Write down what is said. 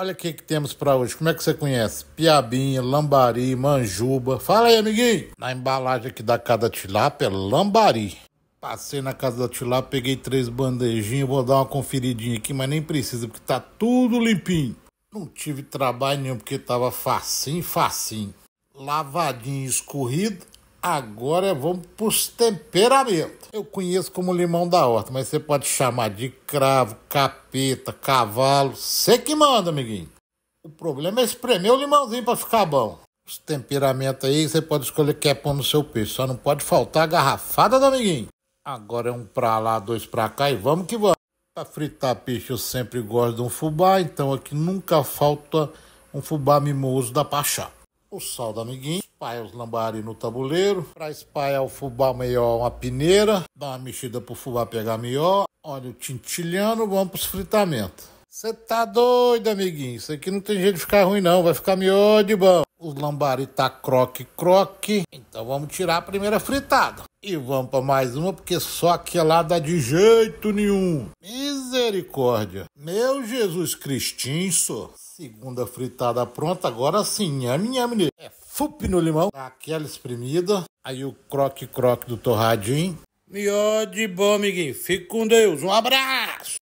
Olha o que, que temos para hoje. Como é que você conhece? Piabinha, lambari, manjuba. Fala aí, amiguinho. Na embalagem aqui da casa da tilápia, lambari. Passei na casa da tilápia, peguei três bandejinhas. Vou dar uma conferidinha aqui, mas nem precisa, porque tá tudo limpinho. Não tive trabalho nenhum, porque tava facinho, facinho. Lavadinho, escorrido. Agora vamos para os temperamentos. Eu conheço como limão da horta, mas você pode chamar de cravo, capeta, cavalo. Você que manda, amiguinho. O problema é espremer o limãozinho para ficar bom. Os temperamentos aí você pode escolher o que é pôr no seu peixe. Só não pode faltar a garrafada do amiguinho. Agora é um para lá, dois para cá e vamos que vamos. Para fritar peixe eu sempre gosto de um fubá, então aqui nunca falta um fubá mimoso da Pachá o sal do amiguinho, espalha os lambari no tabuleiro, para espalhar o fubá melhor uma peneira, dá uma mexida pro fubá pegar melhor, Olha o tintilhando, vamos pros fritamentos. Você tá doido, amiguinho? Isso aqui não tem jeito de ficar ruim não, vai ficar melhor de bom. Os lambari tá croque croque, então vamos tirar a primeira fritada. E vamos para mais uma, porque só aquela é dá de jeito nenhum. Misericórdia. Meu Jesus Cristinho, Segunda fritada pronta, agora sim, nhame, nhame. É fup no limão, dá aquela espremida, aí o croque-croque do torradinho. E de bom, amiguinho. Fique com Deus, um abraço!